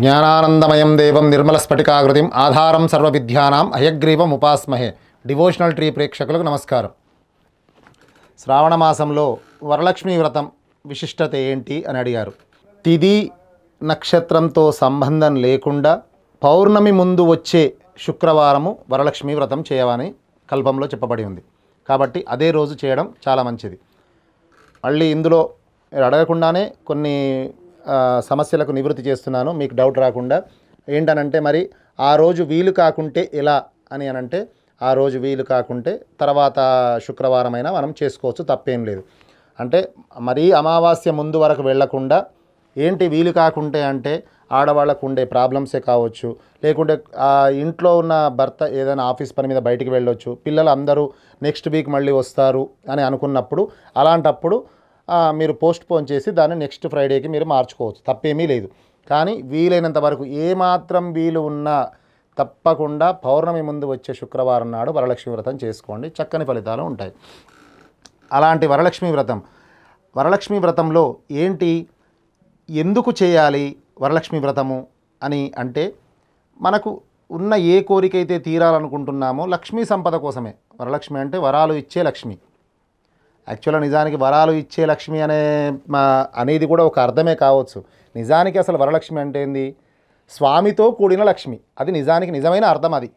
జ్ఞానానందమయం దేవం నిర్మల స్ఫటికాకృతిం ఆధారం సర్వ విద్యానాం అయగ్రీవం ఉపాస్మహే డివోషనల్ ట్రీ ప్రేక్షకులకు నమస్కారం శ్రావణ మాసంలో వరలక్ష్మి వ్రతం విశిష్టత ఏంటి అని అడిగారు తిది నక్షత్రంతో సంబంధం లేకుండా పౌర్ణమి ముందు వచ్చే శుక్రవారము వరలక్ష్మి వ్రతం చేయవని కల్పంలో చెప్పబడి ఉంది కాబట్టి అదే రోజు చేయడం చాలా మంచిది మళ్ళీ ఇందులో అడగకుండానే కొన్ని సమస్యలకు నివృత్తి చేస్తున్నాను మీకు డౌట్ రాకుండా ఏంటనంటే మరి ఆ రోజు వీలు కాకుంటే ఎలా అని అనంటే ఆ రోజు వీలు కాకుంటే తర్వాత శుక్రవారమైనా మనం చేసుకోవచ్చు తప్పేం లేదు అంటే మరీ అమావాస్య ముందు వరకు వెళ్లకుండా ఏంటి వీలు కాకుంటే అంటే ఆడవాళ్ళకు ఉండే ప్రాబ్లమ్సే కావచ్చు లేకుంటే ఇంట్లో ఉన్న భర్త ఏదైనా ఆఫీస్ పని మీద బయటికి వెళ్ళొచ్చు పిల్లలు అందరూ నెక్స్ట్ వీక్ మళ్ళీ వస్తారు అని అనుకున్నప్పుడు అలాంటప్పుడు మీరు పోస్ట్ పోన్ చేసి దాన్ని నెక్స్ట్ ఫ్రైడేకి మీరు మార్చుకోవచ్చు తప్పేమీ లేదు కానీ వీలైనంత వరకు ఏమాత్రం వీలు ఉన్నా తప్పకుండా పౌర్ణమి ముందు వచ్చే శుక్రవారం నాడు వరలక్ష్మి వ్రతం చేసుకోండి చక్కని ఫలితాలు ఉంటాయి అలాంటి వరలక్ష్మి వ్రతం వరలక్ష్మి వ్రతంలో ఏంటి ఎందుకు చేయాలి వరలక్ష్మి వ్రతము అని అంటే మనకు ఉన్న ఏ కోరికైతే తీరాలనుకుంటున్నామో లక్ష్మీ సంపద కోసమే వరలక్ష్మి అంటే వరాలు ఇచ్చే లక్ష్మి యాక్చువల్గా నిజానికి వరాలు ఇచ్చే లక్ష్మి అనే మా అనేది కూడా ఒక అర్థమే కావచ్చు నిజానికి అసలు వరలక్ష్మి అంటే ఏంది స్వామితో కూడిన లక్ష్మి అది నిజానికి నిజమైన అర్థం అది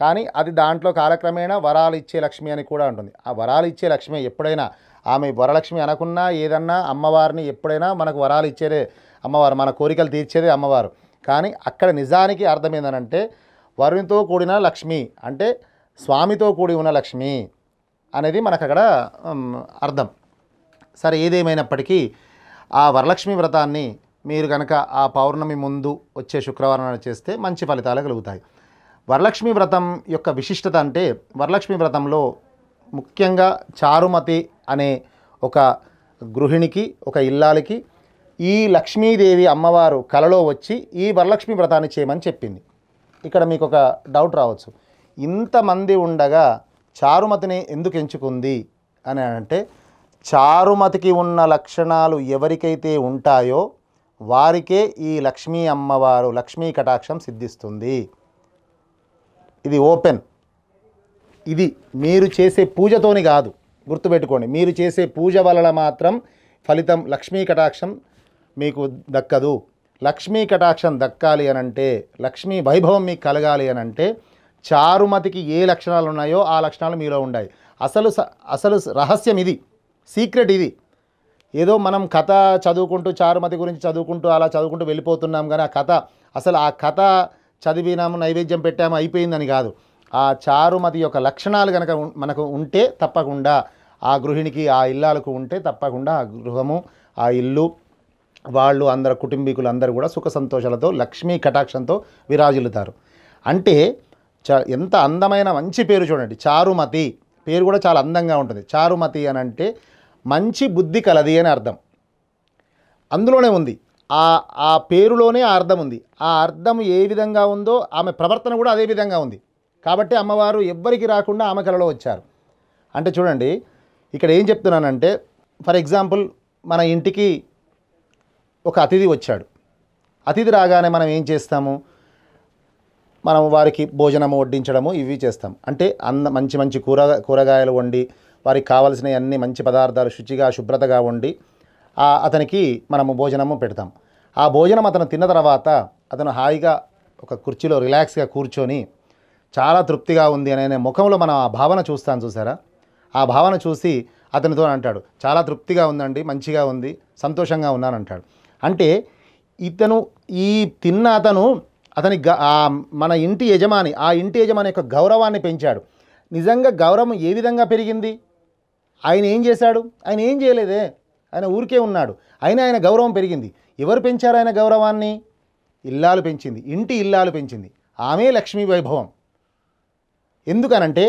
కానీ అది దాంట్లో కాలక్రమేణా వరాలు ఇచ్చే లక్ష్మి అని కూడా ఉంటుంది ఆ వరాలు ఇచ్చే లక్ష్మి ఎప్పుడైనా ఆమె వరలక్ష్మి అనకున్నా ఏదన్నా అమ్మవారిని ఎప్పుడైనా మనకు వరాలు ఇచ్చేదే అమ్మవారు మన కోరికలు తీర్చేదే అమ్మవారు కానీ అక్కడ నిజానికి అర్థం ఏంటంటే వరునితో కూడిన లక్ష్మి అంటే స్వామితో కూడి ఉన్న లక్ష్మి అనేది మనకు అక్కడ అర్థం సరే ఏదేమైనప్పటికీ ఆ వరలక్ష్మి వ్రతాన్ని మీరు కనుక ఆ పౌర్ణమి ముందు వచ్చే శుక్రవారం చేస్తే మంచి ఫలితాలు కలుగుతాయి వరలక్ష్మి వ్రతం యొక్క విశిష్టత అంటే వరలక్ష్మి వ్రతంలో ముఖ్యంగా చారుమతి అనే ఒక గృహిణికి ఒక ఇల్లాలికి ఈ లక్ష్మీదేవి అమ్మవారు కలలో వచ్చి ఈ వరలక్ష్మి వ్రతాన్ని చేయమని చెప్పింది ఇక్కడ మీకు ఒక డౌట్ రావచ్చు ఇంతమంది ఉండగా చారుమతిని ఎందుకు ఎంచుకుంది అని అంటే చారుమతికి ఉన్న లక్షణాలు ఎవరికైతే ఉంటాయో వారికే ఈ లక్ష్మీ అమ్మవారు లక్ష్మీ కటాక్షం సిద్ధిస్తుంది ఇది ఓపెన్ ఇది మీరు చేసే పూజతోని కాదు గుర్తుపెట్టుకోండి మీరు చేసే పూజ వలన మాత్రం ఫలితం లక్ష్మీ కటాక్షం మీకు దక్కదు లక్ష్మీ కటాక్షం దక్కాలి అనంటే లక్ష్మీ వైభవం మీకు కలగాలి అనంటే చారుమతికి ఏ లక్షణాలు ఉన్నాయో ఆ లక్షణాలు మీలో ఉన్నాయి అసలు అసలు రహస్యం ఇది సీక్రెట్ ఇది ఏదో మనం కథ చదువుకుంటూ చారుమతి గురించి చదువుకుంటూ అలా చదువుకుంటూ వెళ్ళిపోతున్నాం కానీ ఆ కథ అసలు ఆ కథ చదివినాము నైవేద్యం పెట్టాము అయిపోయిందని కాదు ఆ చారుమతి యొక్క లక్షణాలు కనుక మనకు ఉంటే తప్పకుండా ఆ గృహిణికి ఆ ఇల్లాలకు ఉంటే తప్పకుండా ఆ గృహము ఆ ఇల్లు వాళ్ళు అందరు కుటుంబీకులు అందరూ కూడా సుఖ సంతోషాలతో లక్ష్మీ కటాక్షంతో విరాజిల్లుతారు అంటే ఎంత అందమైన మంచి పేరు చూడండి చారుమతి పేరు కూడా చాలా అందంగా ఉంటుంది చారుమతి అని అంటే మంచి బుద్ధి కలది అని అర్థం అందులోనే ఉంది ఆ ఆ పేరులోనే ఆ అర్థం ఉంది ఆ అర్థం ఏ విధంగా ఉందో ఆమె ప్రవర్తన కూడా అదే విధంగా ఉంది కాబట్టి అమ్మవారు ఎవ్వరికి రాకుండా ఆమె కళలో వచ్చారు అంటే చూడండి ఇక్కడ ఏం చెప్తున్నానంటే ఫర్ ఎగ్జాంపుల్ మన ఇంటికి ఒక అతిథి వచ్చాడు అతిథి రాగానే మనం ఏం చేస్తాము మనం వారికి భోజనము వడ్డించడము ఇవి చేస్తాం అంటే అన్న మంచి మంచి కూర కూరగాయలు వండి వారికి కావలసిన అన్ని మంచి పదార్థాలు శుచిగా శుభ్రతగా వండి అతనికి మనము భోజనము పెడతాం ఆ భోజనం అతను తిన్న తర్వాత అతను హాయిగా ఒక కుర్చీలో రిలాక్స్గా కూర్చొని చాలా తృప్తిగా ఉంది అనే ముఖంలో మనం ఆ భావన చూస్తాను చూసారా ఆ భావన చూసి అతనితో అంటాడు చాలా తృప్తిగా ఉందండి మంచిగా ఉంది సంతోషంగా ఉన్నానంటాడు అంటే ఇతను ఈ తిన్న అతను అతని మన ఇంటి యజమాని ఆ ఇంటి యజమాని యొక్క గౌరవాన్ని పెంచాడు నిజంగా గౌరవం ఏ విధంగా పెరిగింది ఆయన ఏం చేశాడు ఆయన ఏం చేయలేదే ఆయన ఊరికే ఉన్నాడు అయినా ఆయన గౌరవం పెరిగింది ఎవరు పెంచారు ఆయన గౌరవాన్ని ఇల్లాలు పెంచింది ఇంటి ఇల్లాలు పెంచింది ఆమె లక్ష్మీ వైభవం ఎందుకనంటే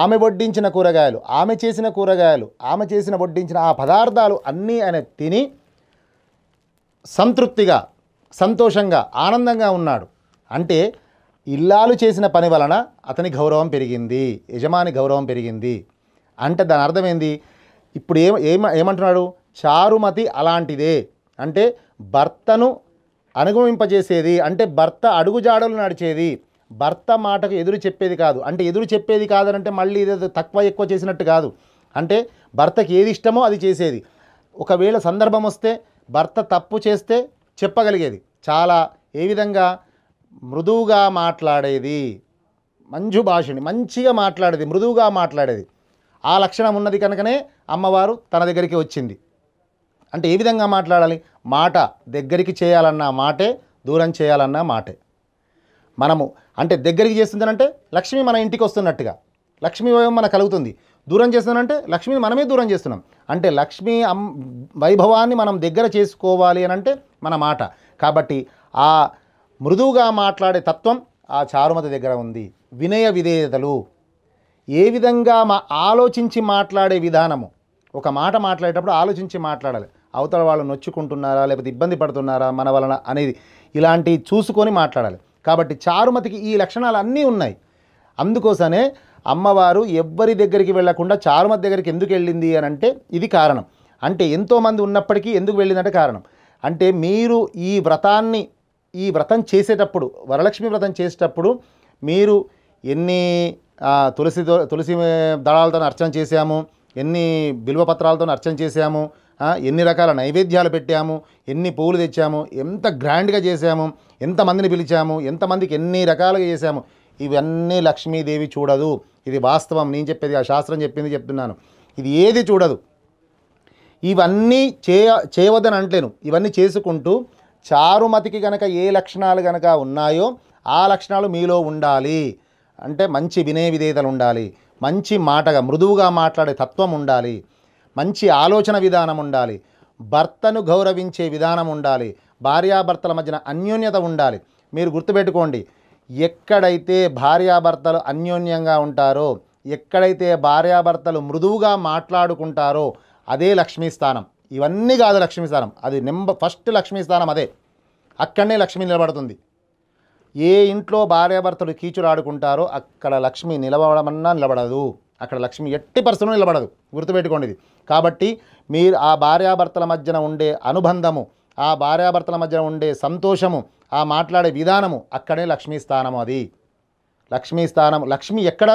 ఆమె వడ్డించిన కూరగాయలు ఆమె చేసిన కూరగాయలు ఆమె చేసిన వడ్డించిన ఆ పదార్థాలు అన్నీ ఆయన తిని సంతృప్తిగా సంతోషంగా ఆనందంగా ఉన్నాడు అంటే ఇల్లాలు చేసిన పని వలన అతని గౌరవం పెరిగింది యజమాని గౌరవం పెరిగింది అంటే దాని అర్థం ఏంది ఇప్పుడు ఏ ఏమ ఏమంటున్నాడు చారుమతి అలాంటిదే అంటే భర్తను అనుగమింపజేసేది అంటే భర్త అడుగుజాడలు నడిచేది భర్త మాటకు ఎదురు చెప్పేది కాదు అంటే ఎదురు చెప్పేది కాదనంటే మళ్ళీ ఇదేదో తక్కువ ఎక్కువ చేసినట్టు కాదు అంటే భర్తకి ఏది ఇష్టమో అది చేసేది ఒకవేళ సందర్భం వస్తే భర్త తప్పు చేస్తే చెప్పగలిగేది చాలా ఏ విధంగా మృదువుగా మాట్లాడేది మంజు భాషిణి మంచిగా మాట్లాడేది మృదువుగా మాట్లాడేది ఆ లక్షణం ఉన్నది కనుకనే అమ్మవారు తన దగ్గరికి వచ్చింది అంటే ఏ విధంగా మాట్లాడాలి మాట దగ్గరికి చేయాలన్న మాటే దూరం చేయాలన్న మాటే మనము అంటే దగ్గరికి చేస్తుందనంటే లక్ష్మి మన ఇంటికి వస్తున్నట్టుగా లక్ష్మీ వైభవం మన కలుగుతుంది దూరం చేస్తుందంటే లక్ష్మిని మనమే దూరం చేస్తున్నాం అంటే లక్ష్మీ వైభవాన్ని మనం దగ్గర చేసుకోవాలి అని అంటే మన మాట కాబట్టి ఆ మృదువుగా మాట్లాడే తత్వం ఆ చారుమతి దగ్గర ఉంది వినయ విధేయతలు ఏ విధంగా మా ఆలోచించి మాట్లాడే విధానము ఒక మాట మాట్లాడేటప్పుడు ఆలోచించి మాట్లాడాలి అవతల వాళ్ళు నొచ్చుకుంటున్నారా లేకపోతే ఇబ్బంది పడుతున్నారా మన వలన అనేది ఇలాంటి చూసుకొని మాట్లాడాలి కాబట్టి చారుమతికి ఈ లక్షణాలు అన్నీ ఉన్నాయి అందుకోసమే అమ్మవారు ఎవ్వరి దగ్గరికి వెళ్లకుండా చారుమతి దగ్గరికి ఎందుకు వెళ్ళింది అని అంటే ఇది కారణం అంటే ఎంతోమంది ఉన్నప్పటికీ ఎందుకు వెళ్ళిందంటే కారణం అంటే మీరు ఈ వ్రతాన్ని ఈ వ్రతం చేసేటప్పుడు వరలక్ష్మి వ్రతం చేసేటప్పుడు మీరు ఎన్ని తులసి తులసి దళాలతో అర్చన చేశాము ఎన్ని పత్రాలతో అర్చన చేశాము ఎన్ని రకాల నైవేద్యాలు పెట్టాము ఎన్ని పువ్వులు తెచ్చాము ఎంత గ్రాండ్గా చేశాము ఎంతమందిని పిలిచాము ఎంతమందికి ఎన్ని రకాలుగా చేశాము ఇవన్నీ లక్ష్మీదేవి చూడదు ఇది వాస్తవం నేను చెప్పేది ఆ శాస్త్రం చెప్పింది చెప్తున్నాను ఇది ఏది చూడదు ఇవన్నీ చేయ చేయవద్దని అంటలేను ఇవన్నీ చేసుకుంటూ చారుమతికి గనక ఏ లక్షణాలు గనక ఉన్నాయో ఆ లక్షణాలు మీలో ఉండాలి అంటే మంచి వినయ విధేయతలు ఉండాలి మంచి మాటగా మృదువుగా మాట్లాడే తత్వం ఉండాలి మంచి ఆలోచన విధానం ఉండాలి భర్తను గౌరవించే విధానం ఉండాలి భార్యాభర్తల మధ్యన అన్యోన్యత ఉండాలి మీరు గుర్తుపెట్టుకోండి ఎక్కడైతే భార్యాభర్తలు అన్యోన్యంగా ఉంటారో ఎక్కడైతే భార్యాభర్తలు మృదువుగా మాట్లాడుకుంటారో అదే లక్ష్మీస్థానం స్థానం ఇవన్నీ కాదు లక్ష్మీ స్థానం అది నెంబర్ ఫస్ట్ లక్ష్మీ స్థానం అదే అక్కడనే లక్ష్మి నిలబడుతుంది ఏ ఇంట్లో భార్యాభర్తలు ఆడుకుంటారో అక్కడ లక్ష్మి నిలబడమన్నా నిలబడదు అక్కడ లక్ష్మి ఎట్టి పరిస్థితులు నిలబడదు గుర్తుపెట్టుకోండి కాబట్టి మీరు ఆ భార్యాభర్తల మధ్యన ఉండే అనుబంధము ఆ భార్యాభర్తల మధ్యన ఉండే సంతోషము ఆ మాట్లాడే విధానము అక్కడే లక్ష్మీ స్థానము అది లక్ష్మీ స్థానం లక్ష్మి ఎక్కడ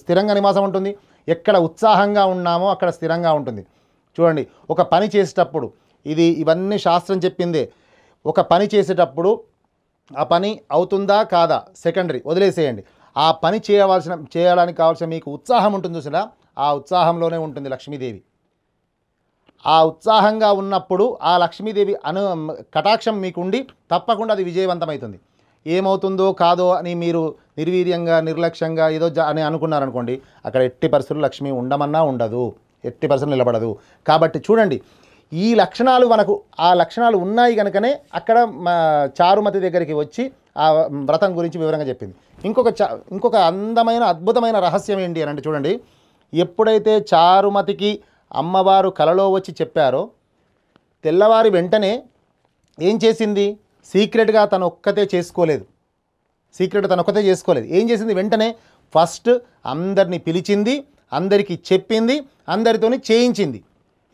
స్థిరంగా నివాసం ఉంటుంది ఎక్కడ ఉత్సాహంగా ఉన్నామో అక్కడ స్థిరంగా ఉంటుంది చూడండి ఒక పని చేసేటప్పుడు ఇది ఇవన్నీ శాస్త్రం చెప్పిందే ఒక పని చేసేటప్పుడు ఆ పని అవుతుందా కాదా సెకండరీ వదిలేసేయండి ఆ పని చేయవలసిన చేయడానికి కావాల్సిన మీకు ఉత్సాహం ఉంటుంది చూసినా ఆ ఉత్సాహంలోనే ఉంటుంది లక్ష్మీదేవి ఆ ఉత్సాహంగా ఉన్నప్పుడు ఆ లక్ష్మీదేవి అను కటాక్షం మీకుండి తప్పకుండా అది విజయవంతమవుతుంది ఏమవుతుందో కాదో అని మీరు నిర్వీర్యంగా నిర్లక్ష్యంగా ఏదో అని అనుకున్నారనుకోండి అక్కడ ఎట్టి పరిస్థితులు లక్ష్మి ఉండమన్నా ఉండదు ఎట్టి పర్సెంట్ నిలబడదు కాబట్టి చూడండి ఈ లక్షణాలు మనకు ఆ లక్షణాలు ఉన్నాయి కనుకనే అక్కడ మా చారుమతి దగ్గరికి వచ్చి ఆ వ్రతం గురించి వివరంగా చెప్పింది ఇంకొక ఇంకొక అందమైన అద్భుతమైన రహస్యం ఏంటి అని అంటే చూడండి ఎప్పుడైతే చారుమతికి అమ్మవారు కలలో వచ్చి చెప్పారో తెల్లవారి వెంటనే ఏం చేసింది సీక్రెట్గా తను ఒక్కతే చేసుకోలేదు సీక్రెట్ తను ఒక్కతే చేసుకోలేదు ఏం చేసింది వెంటనే ఫస్ట్ అందరినీ పిలిచింది అందరికీ చెప్పింది అందరితోని చేయించింది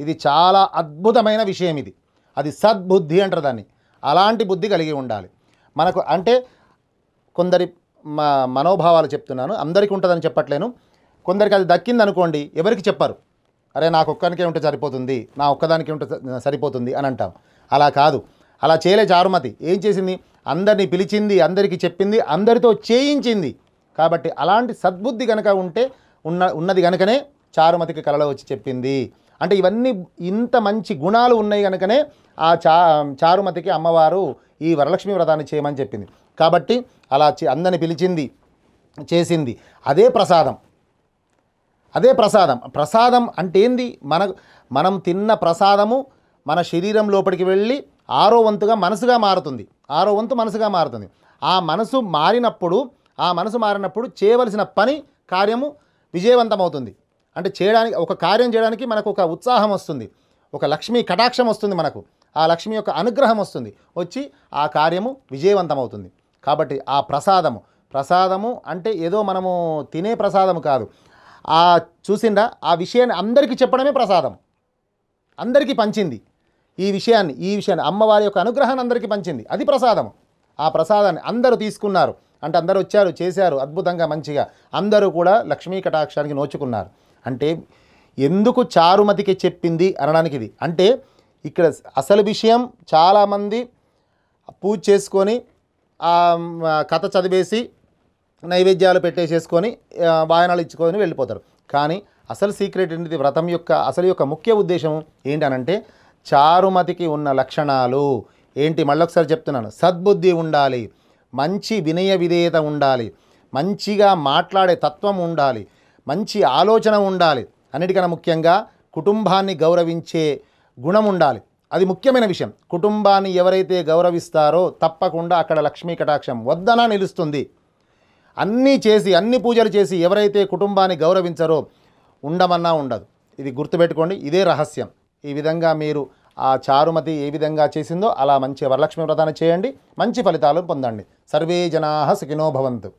ఇది చాలా అద్భుతమైన విషయం ఇది అది సద్బుద్ధి అంటారు దాన్ని అలాంటి బుద్ధి కలిగి ఉండాలి మనకు అంటే కొందరి మా మనోభావాలు చెప్తున్నాను అందరికీ ఉంటుందని చెప్పట్లేను కొందరికి అది దక్కింది అనుకోండి ఎవరికి చెప్పరు అరే నాకు ఒక్కరికే ఉంటే సరిపోతుంది నా ఒక్కదానికే ఉంటే సరిపోతుంది అని అంటాం అలా కాదు అలా చేయలే చారుమతి ఏం చేసింది అందరినీ పిలిచింది అందరికీ చెప్పింది అందరితో చేయించింది కాబట్టి అలాంటి సద్బుద్ధి కనుక ఉంటే ఉన్న ఉన్నది కనుకనే చారుమతికి కలలో వచ్చి చెప్పింది అంటే ఇవన్నీ ఇంత మంచి గుణాలు ఉన్నాయి కనుకనే ఆ చా చారుమతికి అమ్మవారు ఈ వరలక్ష్మి వ్రతాన్ని చేయమని చెప్పింది కాబట్టి అలా అందరిని పిలిచింది చేసింది అదే ప్రసాదం అదే ప్రసాదం ప్రసాదం అంటే ఏంది మన మనం తిన్న ప్రసాదము మన శరీరం లోపలికి వెళ్ళి ఆరో వంతుగా మనసుగా మారుతుంది ఆరో వంతు మనసుగా మారుతుంది ఆ మనసు మారినప్పుడు ఆ మనసు మారినప్పుడు చేయవలసిన పని కార్యము విజయవంతమవుతుంది అంటే చేయడానికి ఒక కార్యం చేయడానికి మనకు ఒక ఉత్సాహం వస్తుంది ఒక లక్ష్మీ కటాక్షం వస్తుంది మనకు ఆ లక్ష్మి యొక్క అనుగ్రహం వస్తుంది వచ్చి ఆ కార్యము విజయవంతమవుతుంది కాబట్టి ఆ ప్రసాదము ప్రసాదము అంటే ఏదో మనము తినే ప్రసాదము కాదు ఆ చూసిండా ఆ విషయాన్ని అందరికీ చెప్పడమే ప్రసాదం అందరికీ పంచింది ఈ విషయాన్ని ఈ విషయాన్ని అమ్మవారి యొక్క అనుగ్రహాన్ని అందరికీ పంచింది అది ప్రసాదము ఆ ప్రసాదాన్ని అందరూ తీసుకున్నారు అంటే అందరూ వచ్చారు చేశారు అద్భుతంగా మంచిగా అందరూ కూడా లక్ష్మీ కటాక్షానికి నోచుకున్నారు అంటే ఎందుకు చారుమతికి చెప్పింది అనడానికి ఇది అంటే ఇక్కడ అసలు విషయం చాలామంది పూజ చేసుకొని కథ చదివేసి నైవేద్యాలు పెట్టేసేసుకొని వాయనాలు ఇచ్చుకొని వెళ్ళిపోతారు కానీ అసలు సీక్రెట్ ఏంటిది వ్రతం యొక్క అసలు యొక్క ముఖ్య ఉద్దేశం ఏంటనంటే చారుమతికి ఉన్న లక్షణాలు ఏంటి మళ్ళొకసారి చెప్తున్నాను సద్బుద్ధి ఉండాలి మంచి వినయ విధేయత ఉండాలి మంచిగా మాట్లాడే తత్వం ఉండాలి మంచి ఆలోచన ఉండాలి అన్నిటికన్నా ముఖ్యంగా కుటుంబాన్ని గౌరవించే గుణం ఉండాలి అది ముఖ్యమైన విషయం కుటుంబాన్ని ఎవరైతే గౌరవిస్తారో తప్పకుండా అక్కడ లక్ష్మీ కటాక్షం వద్దనా నిలుస్తుంది అన్నీ చేసి అన్ని పూజలు చేసి ఎవరైతే కుటుంబాన్ని గౌరవించరో ఉండమన్నా ఉండదు ఇది గుర్తుపెట్టుకోండి ఇదే రహస్యం ఈ విధంగా మీరు ఆ చారుమతి ఏ విధంగా చేసిందో అలా మంచి వరలక్ష్మి వ్రతాన్ని చేయండి మంచి ఫలితాలు పొందండి సర్వే జనా సుఖినో భవంతు